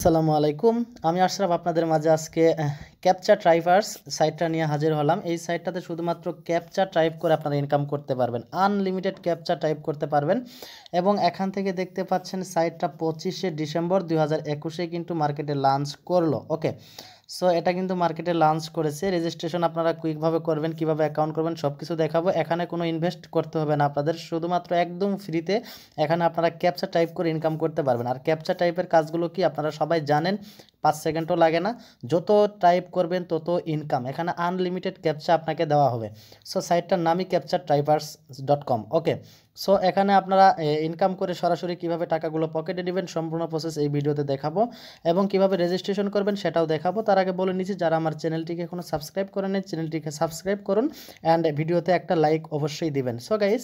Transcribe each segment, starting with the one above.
আসসালামু আলাইকুম আমি আশরাফ আপনাদের মাঝে আজকে ক্যাপচা ট্রাইভার্স সাইটটা নিয়ে হাজির হলাম এই সাইটটাতে শুধুমাত্র ক্যাপচা টাইপ করে আপনারা ইনকাম করতে পারবেন আনলিমিটেড ক্যাপচা টাইপ করতে পারবেন এবং এখান থেকে দেখতে পাচ্ছেন সাইটটা পঁচিশে ডিসেম্বর দু হাজার কিন্তু মার্কেটে লঞ্চ করলো ওকে সো এটা কিন্তু মার্কেটে লঞ্চ করেছে রেজিস্ট্রেশন আপনারা কুইকভাবে করবেন কিভাবে অ্যাকাউন্ট করবেন সব কিছু দেখাবো এখানে কোনো ইনভেস্ট করতে হবে না আপনাদের শুধুমাত্র একদম ফ্রিতে এখানে আপনারা ক্যাপচা টাইপ করে ইনকাম করতে পারবেন আর ক্যাপচা টাইপের কাজগুলো কি আপনারা সবাই জানেন পাঁচ সেকেন্ডও লাগে না যত টাইপ করবেন তত ইনকাম এখানে আনলিমিটেড ক্যাপচা আপনাকে দেওয়া হবে সো সাইটটার নামই captcha typers dot com okay so এখানে আপনারা ইনকাম করে সরাসরি কিভাবে টাকাগুলো পকেটে নেবেন সম্পূর্ণ প্রসেস এই ভিডিওতে দেখাবো এবং কিভাবে রেজিস্ট্রেশন করবেন সেটাও দেখাবো তার আগে বলে নিচ্ছি যারা আমার চ্যানেলটিকে এখনও সাবস্ক্রাইব করেন চ্যানেলটিকে সাবস্ক্রাইব করুন অ্যান্ড ভিডিওতে একটা লাইক অবশ্যই দিবেন so guys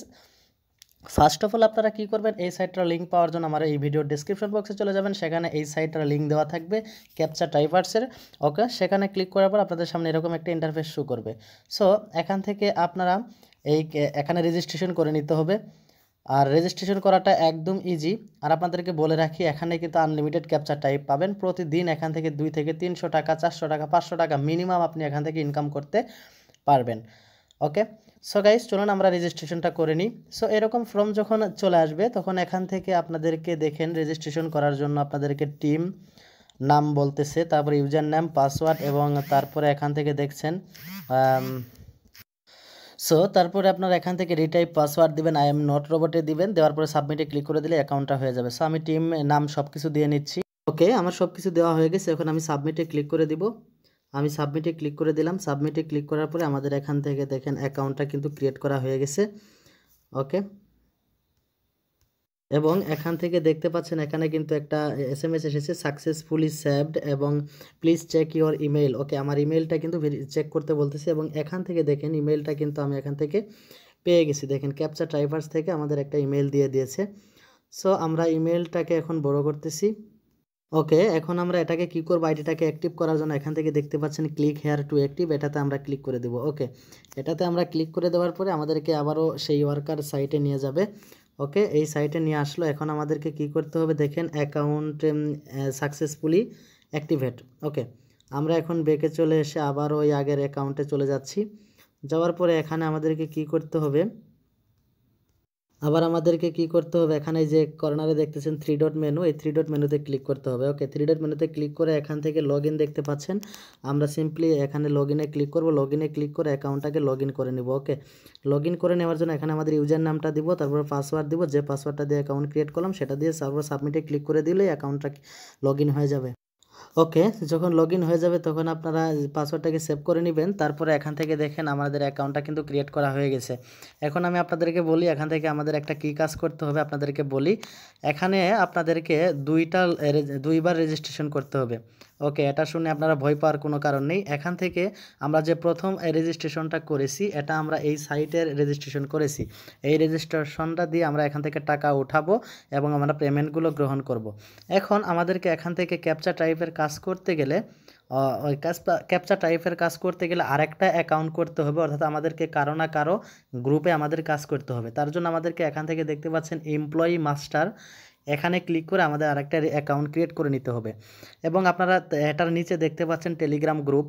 first of all আপনারা কী করবেন এই সাইটটার লিঙ্ক পাওয়ার জন্য আমার এই ভিডিওর ডিসক্রিপশন বক্সে চলে যাবেন সেখানে এই সাইটটার লিঙ্ক দেওয়া থাকবে ক্যাপচা টাইপার্সের ওকে সেখানে ক্লিক করার পর আপনাদের সামনে এরকম একটা ইন্টারফেস শো করবে সো এখান থেকে আপনারা এই এখানে রেজিস্ট্রেশন করে নিতে হবে আর রেজিস্ট্রেশন করাটা একদম ইজি আর আপনাদেরকে বলে রাখি এখানে কিন্তু আনলিমিটেড ক্যাপচার টাইপ পাবেন প্রতিদিন এখান থেকে দুই থেকে তিনশো টাকা চারশো টাকা পাঁচশো টাকা মিনিমাম আপনি এখান থেকে ইনকাম করতে পারবেন ওকে সো গাইজ চলুন আমরা রেজিস্ট্রেশনটা করে নিই সো এরকম ফর্ম যখন চলে আসবে তখন এখান থেকে আপনাদেরকে দেখেন রেজিস্ট্রেশন করার জন্য আপনাদেরকে টিম নাম বলতেছে তারপরে ইউজার নাম পাসওয়ার্ড এবং তারপরে এখান থেকে দেখছেন সো তারপরে আপনারা এখান থেকে রিটাইপ পাসওয়ার্ড দিবেন আই এম নট রোবটে দিবেন দেওয়ার পরে সাবমিটে ক্লিক করে দিলে অ্যাকাউন্টটা হয়ে যাবে সো আমি টিম নাম সব কিছু দিয়ে নিচ্ছি ওকে আমার সব কিছু দেওয়া হয়ে গেছে এখন আমি সাবমিটে ক্লিক করে দিব আমি সাবমিটে ক্লিক করে দিলাম সাবমিটে ক্লিক করার পরে আমাদের এখান থেকে দেখেন অ্যাকাউন্টটা কিন্তু ক্রিয়েট করা হয়ে গেছে ওকে এবং এখান থেকে দেখতে পাচ্ছেন এখানে কিন্তু একটা এস এম এস এসেছে সাকসেসফুলি সেভড এবং please check your email okay আমার ইমেলটা কিন্তু চেক করতে বলতেছে এবং এখান থেকে দেখেন ইমেলটা কিন্তু আমি এখান থেকে পেয়ে গেছি দেখেন ক্যাপচার ড্রাইভার্স থেকে আমাদের একটা ইমেল দিয়ে দিয়েছে সো আমরা ইমেলটাকে এখন বড় করতেছি ওকে এখন আমরা এটাকে কী করবো আইডিটাকে অ্যাক্টিভ করার জন্য এখান থেকে দেখতে পাচ্ছেন ক্লিক হেয়ার টু অ্যাক্টিভ এটাতে আমরা ক্লিক করে দেবো ওকে এটাতে আমরা ক্লিক করে দেওয়ার পরে আমাদেরকে আবারও সেই ওয়ার্কার সাইটে নিয়ে যাবে ওকে এই সাইটে নিয়ে আসলো এখন আমাদেরকে কি করতে হবে দেখেন অ্যাকাউন্ট সাকসেসফুলি অ্যাক্টিভেট ওকে আমরা এখন বেঁকে চলে এসে আবার ওই আগের অ্যাকাউন্টে চলে যাচ্ছি যাওয়ার পরে এখানে আমাদেরকে কি করতে হবে আবার আমাদেরকে কি করতে হবে এখানে যে কর্নারে দেখতেছেন থ্রি ডট মেনু এই থ্রি ডট মেনুতে ক্লিক করতে হবে ওকে থ্রি ডট মেনুতে ক্লিক করে এখান থেকে লগ দেখতে পাচ্ছেন আমরা সিম্পলি এখানে লগ ক্লিক করব লগ ক্লিক করে অ্যাকাউন্টটাকে লগ করে নেব ওকে লগ করে নেওয়ার জন্য এখানে আমাদের ইউজার নামটা দিব তারপর পাসওয়ার্ড দিব যে পাসওয়ার্ডটা দিয়ে অ্যাকাউন্ট ক্রিয়েট করলাম সেটা দিয়ে তারপর সাবমিটে ক্লিক করে দিলে অ্যাকাউন্টটা লগ হয়ে যাবে ওকে যখন লগ হয়ে যাবে তখন আপনারা পাসওয়ার্ডটাকে সেভ করে নেবেন তারপরে এখান থেকে দেখেন আমাদের অ্যাকাউন্টটা কিন্তু ক্রিয়েট করা হয়ে গেছে এখন আমি আপনাদেরকে বলি এখান থেকে আমাদের একটা কী কাজ করতে হবে আপনাদেরকে বলি এখানে আপনাদেরকে দুইটা দুইবার রেজিস্ট্রেশন করতে হবে ওকে এটা শুনে আপনারা ভয় পাওয়ার কোনো কারণ নেই এখান থেকে আমরা যে প্রথম রেজিস্ট্রেশনটা করেছি এটা আমরা এই সাইটের রেজিস্ট্রেশন করেছি এই রেজিস্ট্রেশনটা দিয়ে আমরা এখান থেকে টাকা উঠাবো এবং আমরা পেমেন্টগুলো গ্রহণ করব। এখন আমাদেরকে এখান থেকে ক্যাপচা টাইপের কাজ করতে গেলে ওই ক্যাপচা টাইপের কাজ করতে গেলে আরেকটা অ্যাকাউন্ট করতে হবে অর্থাৎ আমাদেরকে কারো না কারো গ্রুপে আমাদের কাজ করতে হবে তার জন্য আমাদেরকে এখান থেকে দেখতে পাচ্ছেন এমপ্লয়ি মাস্টার এখানে ক্লিক করে আমাদের আরেকটা অ্যাকাউন্ট ক্রিয়েট করে নিতে হবে এবং আপনারা এটার নিচে দেখতে পাচ্ছেন টেলিগ্রাম গ্রুপ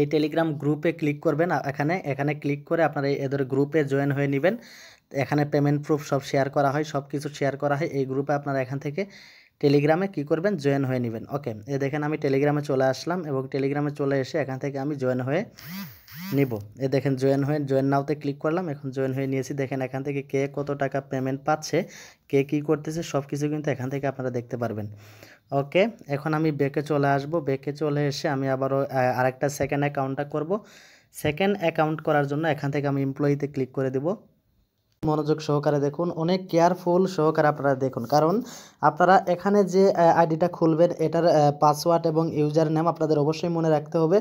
এই টেলিগ্রাম গ্রুপে ক্লিক করবেন এখানে এখানে ক্লিক করে আপনারা এদের গ্রুপে জয়েন হয়ে নেবেন এখানে পেমেন্ট প্রুফ সব শেয়ার করা হয় সব কিছু শেয়ার করা হয় এই গ্রুপে আপনারা এখান থেকে টেলিগ্রামে কি করবেন জয়েন হয়ে নেবেন ওকে এ দেখেন আমি টেলিগ্রামে চলে আসলাম এবং টেলিগ্রামে চলে এসে এখান থেকে আমি জয়েন হয়ে নিব এ দেখেন জয়েন হয়ে জয়েন নাওতে ক্লিক করলাম এখন জয়েন হয়ে নিয়েছি দেখেন এখান থেকে কে কত টাকা পেমেন্ট পাচ্ছে কে কি করতেছে সব কিছু কিন্তু এখান থেকে আপনারা দেখতে পারবেন ওকে এখন আমি বেকে চলে আসব বেকে চলে এসে আমি আবারও আরেকটা সেকেন্ড অ্যাকাউন্টটা করব সেকেন্ড অ্যাকাউন্ট করার জন্য এখান থেকে আমি এমপ্লয়িতে ক্লিক করে দেবো মনোযোগ সহকারে দেখুন অনেক কেয়ারফুল সহকারে আপনারা দেখুন কারণ আপনারা এখানে যে আইডিটা খুলবেন এটার পাসওয়ার্ড এবং ইউজার নেম আপনাদের অবশ্যই মনে রাখতে হবে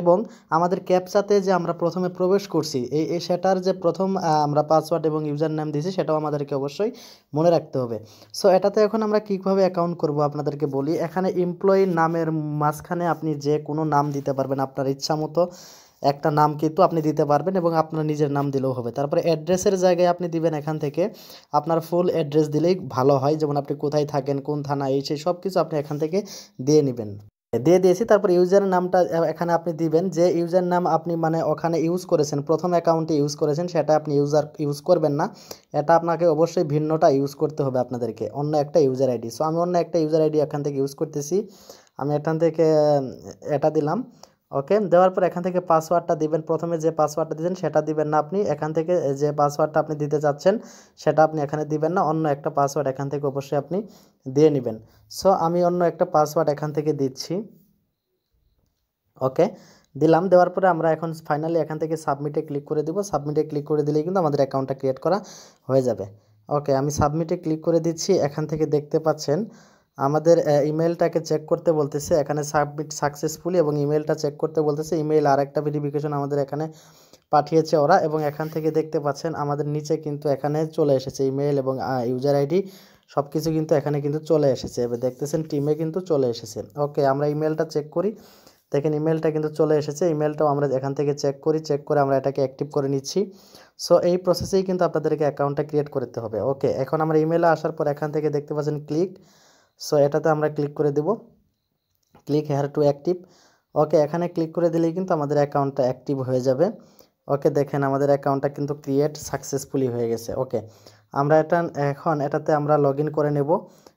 এবং আমাদের ক্যাপচাতে যে আমরা প্রথমে প্রবেশ করছি এই সেটার যে প্রথম আমরা পাসওয়ার্ড এবং ইউজার নেম দিয়েছি সেটাও আমাদেরকে অবশ্যই মনে রাখতে হবে সো এটাতে এখন আমরা কীভাবে অ্যাকাউন্ট করব আপনাদেরকে বলি এখানে এমপ্লয়ি নামের মাঝখানে আপনি যে কোনো নাম দিতে পারবেন আপনার ইচ্ছা মতো একটা নাম কিন্তু আপনি দিতে পারবেন এবং আপনার নিজের নাম দিলেও হবে তারপরে অ্যাড্রেসের জায়গায় আপনি দিবেন এখান থেকে আপনার ফুল অ্যাড্রেস দিলেই ভালো হয় যেমন আপনি কোথায় থাকেন কোন থানা এই সেই সব কিছু আপনি এখান থেকে দিয়ে নেবেন দিয়ে দিয়েছি তারপর ইউজার নামটা এখানে আপনি দিবেন যে ইউজার নাম আপনি মানে ওখানে ইউজ করেছেন প্রথম অ্যাকাউন্টে ইউজ করেছেন সেটা আপনি ইউজার ইউজ করবেন না এটা আপনাকে অবশ্যই ভিন্নটা ইউজ করতে হবে আপনাদেরকে অন্য একটা ইউজার আইডি সো আমি অন্য একটা ইউজার আইডি এখান থেকে ইউজ করতেছি আমি এখান থেকে এটা দিলাম ওকে দেওয়ার পর এখান থেকে পাসওয়ার্ডটা দিবেন প্রথমে যে পাসওয়ার্ডটা দিবেন সেটা দিবেন না আপনি এখান থেকে যে পাসওয়ার্ডটা আপনি দিতে চাচ্ছেন সেটা আপনি এখানে দিবেন না অন্য একটা পাসওয়ার্ড এখান থেকে অবশ্যই আপনি দিয়ে নেবেন সো আমি অন্য একটা পাসওয়ার্ড এখান থেকে দিচ্ছি ওকে দিলাম দেওয়ার পরে আমরা এখন ফাইনালি এখান থেকে সাবমিটে ক্লিক করে দিব সাবমিটে ক্লিক করে দিলেই কিন্তু আমাদের অ্যাকাউন্টটা ক্রিয়েট করা হয়ে যাবে ওকে আমি সাবমিটে ক্লিক করে দিচ্ছি এখান থেকে দেখতে পাচ্ছেন আমাদের ইমেলটাকে চেক করতে বলতেছে এখানে সাবমিট সাকসেসফুলি এবং ইমেলটা চেক করতে বলতেছে ইমেল আর একটা ভেরিফিকেশন আমাদের এখানে পাঠিয়েছে ওরা এবং এখান থেকে দেখতে পাচ্ছেন আমাদের নিচে কিন্তু এখানে চলে এসেছে ইমেল এবং ইউজার আইডি সব কিছু কিন্তু এখানে কিন্তু চলে এসেছে এবার দেখতেছেন টিমে কিন্তু চলে এসেছে ওকে আমরা ইমেলটা চেক করি দেখেন ইমেলটা কিন্তু চলে এসেছে ইমেলটাও আমরা এখান থেকে চেক করি চেক করে আমরা এটাকে অ্যাক্টিভ করে নিচ্ছি সো এই প্রসেসেই কিন্তু আপনাদেরকে অ্যাকাউন্টটা ক্রিয়েট করতে হবে ওকে এখন আমরা ইমেলে আসার পর এখান থেকে দেখতে পাচ্ছেন ক্লিক সো এটাতে আমরা ক্লিক করে দেব click here to active okay এখানে ক্লিক করে দিলেই কিন্তু আমাদের অ্যাকাউন্টটা অ্যাক্টিভ হয়ে যাবে ওকে দেখেন আমাদের অ্যাকাউন্টটা কিন্তু ক্রিয়েট সাকসেসফুলি হয়ে গেছে ওকে আমরা এটা এখন এটাতে আমরা লগ করে নেব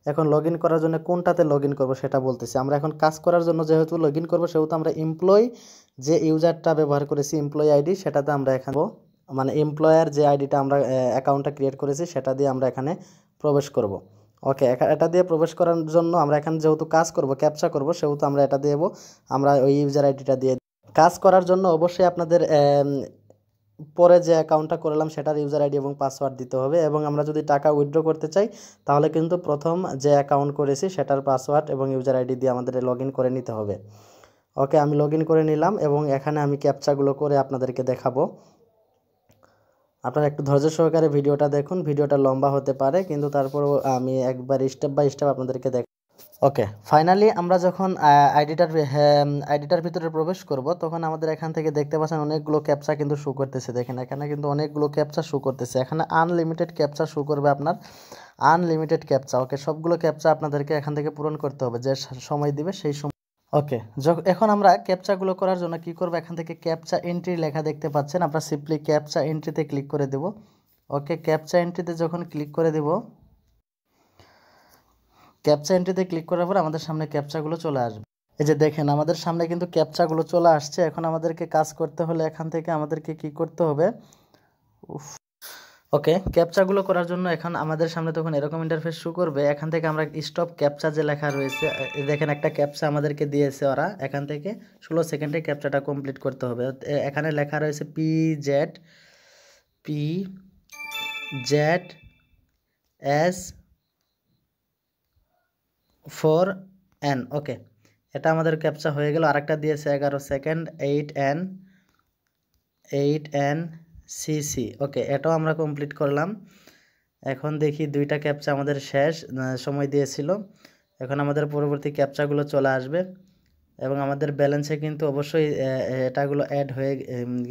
এখন লগ করার জন্য কোনটাতে লগ করবো সেটা বলতেছি আমরা এখন কাজ করার জন্য যেহেতু লগ ইন করবো সেহেতু আমরা এমপ্লয় যে ইউজারটা ব্যবহার করেছি এমপ্লয় আইডি সেটাতে আমরা এখান মানে এমপ্লয়ার যে আইডিটা আমরা অ্যাকাউন্টটা ক্রিয়েট করেছি সেটা দিয়ে আমরা এখানে প্রবেশ করব ওকে এটা দিয়ে প্রবেশ করার জন্য আমরা এখানে যেহেতু কাজ করব ক্যাপচা করব সেহেতু আমরা এটা দিয়ে আমরা ওই ইউজার আইডিটা দিয়ে কাজ করার জন্য অবশ্যই আপনাদের পরে যে অ্যাকাউন্টটা করলাম সেটার ইউজার আইডি এবং পাসওয়ার্ড দিতে হবে এবং আমরা যদি টাকা উইথড্র করতে চাই তাহলে কিন্তু প্রথম যে অ্যাকাউন্ট করেছি সেটার পাসওয়ার্ড এবং ইউজার আইডি দিয়ে আমাদের লগ করে নিতে হবে ওকে আমি লগ করে নিলাম এবং এখানে আমি ক্যাপচাগুলো করে আপনাদেরকে দেখাবো আপনারা একটু ধৈর্য সহকারে ভিডিওটা দেখুন ভিডিওটা লম্বা হতে পারে কিন্তু তারপরও আমি একবার স্টেপ বাই স্টেপ আপনাদেরকে দেখ ওকে ফাইনালি আমরা যখন আইডিটার হ্যাঁ, আইডিটার ভিতরে প্রবেশ করব তখন আমাদের এখান থেকে দেখতে পাচ্ছেন অনেকগুলো ক্যাপচা কিন্তু শু করতেছে দেখেন এখানে কিন্তু অনেকগুলো ক্যাপচা শু করতেছে এখানে আনলিমিটেড ক্যাপচা শু করবে আপনার আনলিমিটেড ক্যাপচা ওকে সবগুলো ক্যাপচা আপনাদেরকে এখান থেকে পূরণ করতে হবে যে সময় দিবে সেই সময় ওকে এখন আমরা ক্যাপচাগুলো করার জন্য কি করব এখান থেকে ক্যাপচা এন্ট্রি লেখা দেখতে পাচ্ছেন আমরা সিম্পলি ক্যাপচা এন্ট্রিতে ক্লিক করে দেব ওকে ক্যাপচা এন্ট্রিতে যখন ক্লিক করে দেব ক্যাপচা এন্ট্রিতে ক্লিক করার পর আমাদের সামনে ক্যাপচাগুলো চলে আসবে এই যে দেখেন আমাদের সামনে কিন্তু ক্যাপচাগুলো চলে আসছে এখন আমাদেরকে কাজ করতে হলে এখান থেকে আমাদেরকে কি করতে হবে উফ ওকে ক্যাপচাগুলো করার জন্য এখন আমাদের সামনে তখন এরকম ইন্টারফেস শুরু করবে এখান থেকে আমরা স্টপ ক্যাপচা যে লেখা রয়েছে দেখেন একটা ক্যাপচা আমাদেরকে দিয়েছে ওরা এখান থেকে ষোলো সেকেন্ডে ক্যাপচাটা কমপ্লিট করতে হবে এখানে লেখা রয়েছে P Z P Z S four N okay এটা আমাদের ক্যাপচা হয়ে গেল আরেকটা দিয়েছে এগারো second eight N eight N C C okay এটাও আমরা কমপ্লিট করলাম এখন দেখি দুইটা ক্যাপচা আমাদের শেষ সময় দিয়েছিল এখন আমাদের পরবর্তী ক্যাপচাগুলো চলে আসবে এবং আমাদের ব্যালেন্সে কিন্তু অবশ্যই এটাগুলো অ্যাড হয়ে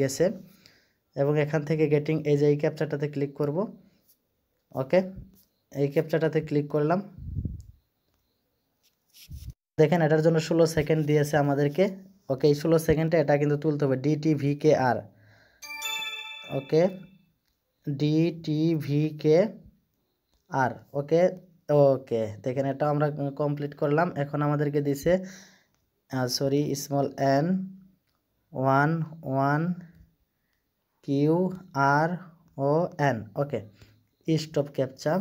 গেছে এবং এখান থেকে গেটিং এই যে এই ক্যাপচাটাতে ক্লিক করব ওকে এই ক্যাপচাটাতে ক্লিক করলাম দেখেন এটার জন্য ষোলো সেকেন্ড দিয়েছে আমাদেরকে ওকে এই ষোলো সেকেন্ডে এটা কিন্তু তুলতে হবে কে আর ওকে ডি টি ভি কে আর ওকে ওকে দেখেন এটা আমরা কমপ্লিট করলাম এখন আমাদেরকে দিছে sorry small N one one Q R O N okay stop captcha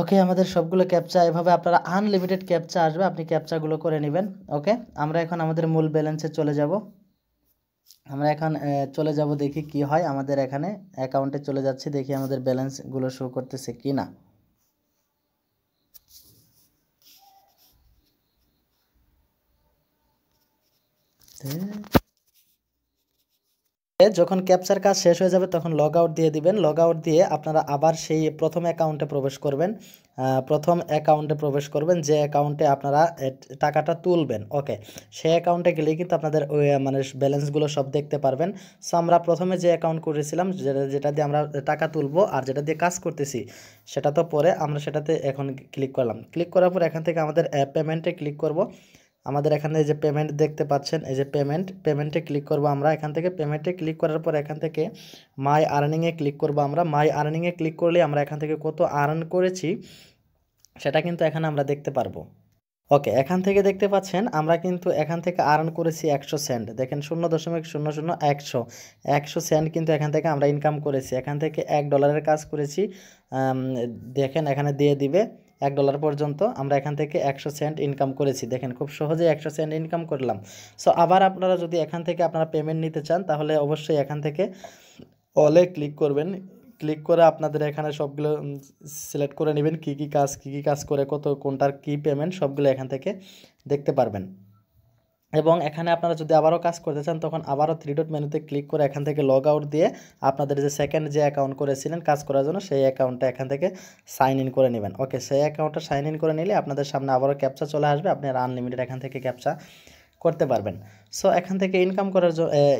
okay আমাদের সবগুলো ক্যাপচা এভাবে আপনারা আনলিমিটেড ক্যাপচা আসবে আপনি ক্যাপচাগুলো করে নেবেন ওকে আমরা এখন আমাদের মূল ব্যালেন্সে চলে যাব আমরা এখন চলে যাব দেখি কি হয় আমাদের এখানে অ্যাকাউন্টে চলে যাচ্ছি দেখি আমাদের ব্যালেন্সগুলো শো করতেছে কি না Yeah. যখন ক্যাপচার কাজ শেষ হয়ে যাবে তখন লগ আউট দিয়ে দিবেন লগ আউট দিয়ে আপনারা আবার সেই প্রথম অ্যাকাউন্টে প্রবেশ করবেন প্রথম অ্যাকাউন্টে প্রবেশ করবেন যে অ্যাকাউন্টে আপনারা টাকাটা তুলবেন ওকে সেই অ্যাকাউন্টে গেলেই কিন্তু আপনাদের ওই মানে ব্যালেন্সগুলো সব দেখতে পারবেন সো আমরা প্রথমে যে অ্যাকাউন্ট করেছিলাম যেটা যেটা দিয়ে আমরা টাকা তুলবো আর যেটা দিয়ে কাজ করতেছি সেটা তো পরে আমরা সেটাতে এখন ক্লিক করলাম ক্লিক করার পর এখান থেকে আমাদের পেমেন্টে ক্লিক করবো আমাদের এখানে যে পেমেন্ট দেখতে পাচ্ছেন এই যে পেমেন্ট পেমেন্টে ক্লিক করব আমরা এখান থেকে পেমেন্টে ক্লিক করার পর এখান থেকে মাই আর্নিংয়ে ক্লিক করব আমরা মাই আর্নিংয়ে ক্লিক করলে আমরা এখান থেকে কত আর্ন করেছি সেটা কিন্তু এখানে আমরা দেখতে পারবো ওকে এখান থেকে দেখতে পাচ্ছেন আমরা কিন্তু এখান থেকে আর্ন করেছি একশো সেন্ট দেখেন শূন্য দশমিক শূন্য শূন্য একশো একশো সেন্ট কিন্তু এখান থেকে আমরা ইনকাম করেছি এখান থেকে এক ডলারের কাজ করেছি দেখেন এখানে দিয়ে দিবে এক ডলার পর্যন্ত আমরা এখান থেকে একশো সেন্ট ইনকাম করেছি দেখেন খুব সহজে একশো সেন্ট ইনকাম করলাম সো আবার আপনারা যদি এখান থেকে আপনারা পেমেন্ট নিতে চান তাহলে অবশ্যই এখান থেকে অলে ক্লিক করবেন ক্লিক করে আপনাদের এখানে সবগুলো সিলেক্ট করে নেবেন কি কি কাজ কি কি কাজ করে কত কোনটার কি পেমেন্ট সবগুলো এখান থেকে দেখতে পারবেন এবং এখানে আপনারা যদি আবারও কাজ করতে চান তখন আবারও থ্রি ডট মেনুতে ক্লিক করে এখান থেকে লগ আউট দিয়ে আপনাদের যে সেকেন্ড যে অ্যাকাউন্ট করেছিলেন কাজ করার জন্য সেই অ্যাকাউন্টটা এখান থেকে সাইন ইন করে নেবেন ওকে সেই অ্যাকাউন্টটা সাইন ইন করে নিলে আপনাদের সামনে আবারও ক্যাপচা চলে আসবে আপনি আর আনলিমিটেড এখান থেকে ক্যাপচা করতে পারবেন সো এখান থেকে ইনকাম করার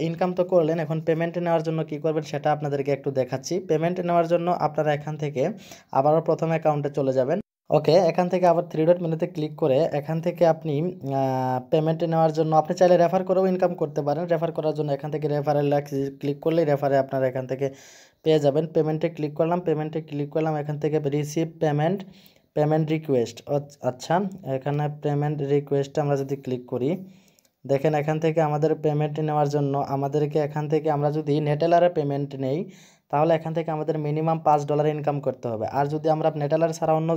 ইনকাম তো করলেন এখন পেমেন্ট নেওয়ার জন্য কি করবেন সেটা আপনাদেরকে একটু দেখাচ্ছি পেমেন্ট নেওয়ার জন্য আপনারা এখান থেকে আবারও প্রথম অ্যাকাউন্টে চলে যাবেন ওকে এখান থেকে আবার থ্রি ডট মেনুতে ক্লিক করে এখান থেকে আপনি পেমেন্ট নেওয়ার জন্য আপনি চাইলে রেফার করেও ইনকাম করতে পারেন রেফার করার জন্য এখান থেকে রেফারেল ক্লিক করলেই রেফারে আপনার এখান থেকে পেয়ে যাবেন পেমেন্টে ক্লিক করলাম পেমেন্টে ক্লিক করলাম এখান থেকে রিসিভ পেমেন্ট পেমেন্ট রিকোয়েস্ট আচ্ছা এখানে পেমেন্ট রিকোয়েস্ট আমরা যদি ক্লিক করি দেখেন এখান থেকে আমাদের পেমেন্ট নেওয়ার জন্য আমাদেরকে এখান থেকে আমরা যদি নেটেলারে পেমেন্ট নেই তাহলে এখান থেকে আমাদের মিনিমাম পাঁচ ডলার ইনকাম করতে হবে আর যদি আমরা নেটালার ছাড়া অন্য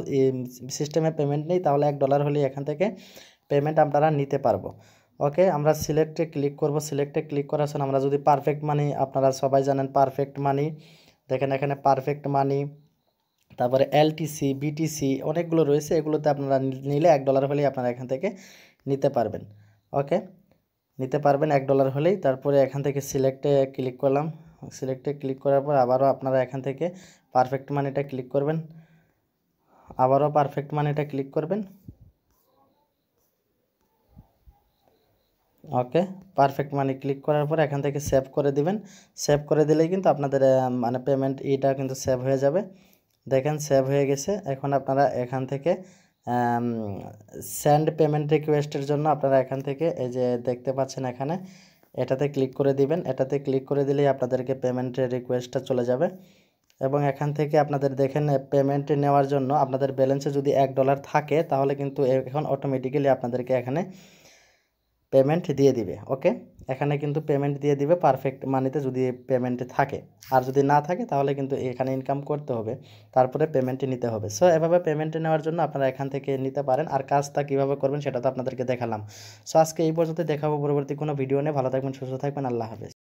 সিস্টেমে পেমেন্ট নিই তাহলে এক ডলার হলেই এখান থেকে পেমেন্ট আপনারা নিতে পারবো ওকে আমরা সিলেক্টে ক্লিক করব সিলেক্টে ক্লিক করার সময় আমরা যদি পারফেক্ট মানি আপনারা সবাই জানেন পারফেক্ট মানি দেখেন এখানে পারফেক্ট মানি তারপরে এলটিসি বিটিসি অনেকগুলো রয়েছে এগুলোতে আপনারা নিলে এক ডলার হলেই আপনারা এখান থেকে নিতে পারবেন ওকে নিতে পারবেন এক ডলার হলেই তারপরে এখান থেকে সিলেক্টে ক্লিক করলাম সিলেক্টে ক্লিক করার পর আবারও আপনারা এখান থেকে পারফেক্ট মানিটা ক্লিক করবেন আবারও পারফেক্ট মানিটা ক্লিক করবেন ওকে পারফেক্ট মানি ক্লিক করার পর এখান থেকে সেভ করে দিবেন সেভ করে দিলেই কিন্তু আপনাদের মানে পেমেন্ট ইটা কিন্তু সেভ হয়ে যাবে দেখেন সেভ হয়ে গেছে এখন আপনারা এখান থেকে স্যান্ড পেমেন্ট রিকোয়েস্টের জন্য আপনারা এখান থেকে এই যে দেখতে পাচ্ছেন এখানে এটাতে ক্লিক করে দিবেন এটাতে ক্লিক করে দিলেই আপনাদেরকে পেমেন্টের রিকোয়েস্টটা চলে যাবে এবং এখান থেকে আপনাদের দেখেন পেমেন্ট নেওয়ার জন্য আপনাদের ব্যালেন্সে যদি এক ডলার থাকে তাহলে কিন্তু এখন অটোমেটিক্যালি আপনাদেরকে এখানে পেমেন্ট দিয়ে দিবে ওকে এখানে কিন্তু পেমেন্ট দিয়ে দিবে পারফেক্ট মানিতে যদি পেমেন্ট থাকে আর যদি না থাকে তাহলে কিন্তু এখানে ইনকাম করতে হবে তারপরে পেমেন্টে নিতে হবে সো এভাবে পেমেন্টে নেওয়ার জন্য আপনারা এখান থেকে নিতে পারেন আর কাজটা কীভাবে করবেন সেটা তো আপনাদেরকে দেখালাম সো আজকে এই পর্যন্ত দেখাবো পরবর্তী কোনো ভিডিও নিয়ে ভালো থাকবেন সুস্থ থাকবেন আল্লাহ হাফেজ